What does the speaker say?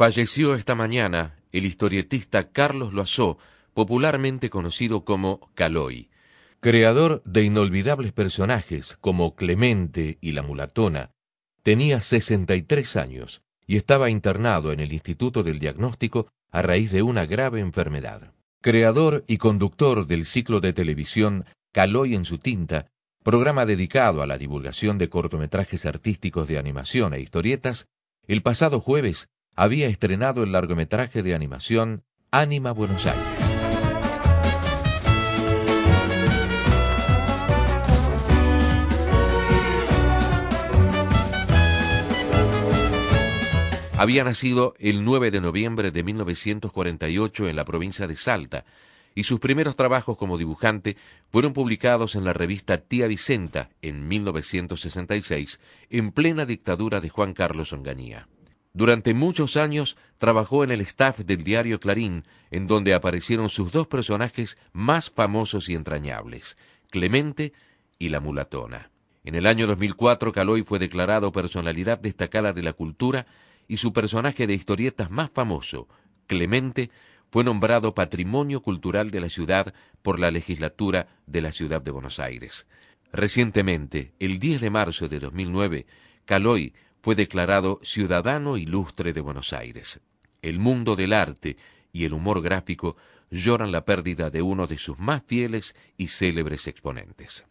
Falleció esta mañana el historietista Carlos Loazó, popularmente conocido como Caloy, creador de inolvidables personajes como Clemente y la Mulatona. Tenía 63 años y estaba internado en el Instituto del Diagnóstico a raíz de una grave enfermedad. Creador y conductor del ciclo de televisión Caloy en su tinta, programa dedicado a la divulgación de cortometrajes artísticos de animación e historietas, el pasado jueves había estrenado el largometraje de animación Ánima Buenos Aires. Había nacido el 9 de noviembre de 1948 en la provincia de Salta y sus primeros trabajos como dibujante fueron publicados en la revista Tía Vicenta en 1966 en plena dictadura de Juan Carlos Onganía. Durante muchos años trabajó en el staff del diario Clarín, en donde aparecieron sus dos personajes más famosos y entrañables, Clemente y la mulatona. En el año 2004 Caloy fue declarado personalidad destacada de la cultura y su personaje de historietas más famoso, Clemente, fue nombrado Patrimonio Cultural de la Ciudad por la legislatura de la Ciudad de Buenos Aires. Recientemente, el 10 de marzo de 2009, Caloy fue declarado Ciudadano Ilustre de Buenos Aires. El mundo del arte y el humor gráfico lloran la pérdida de uno de sus más fieles y célebres exponentes.